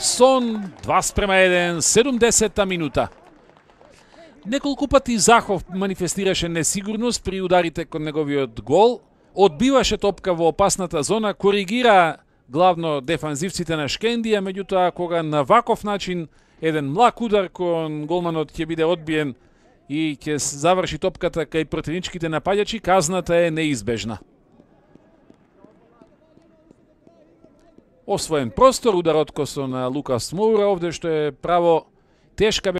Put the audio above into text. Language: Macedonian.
Сон 2 спрема 1, 70-та минута. Неколку пати Захов манифестираше несигурност при ударите кон неговиот гол, одбиваше топка во опасната зона, коригира главно дефанзивците на Шкендија, меѓутоа кога на ваков начин еден млак удар кон голманот ќе биде одбиен и ќе заврши топката кај противничките нападачи казната е неизбежна. освоен простор, ударот косо на Лукас Мура, овде што е право тешка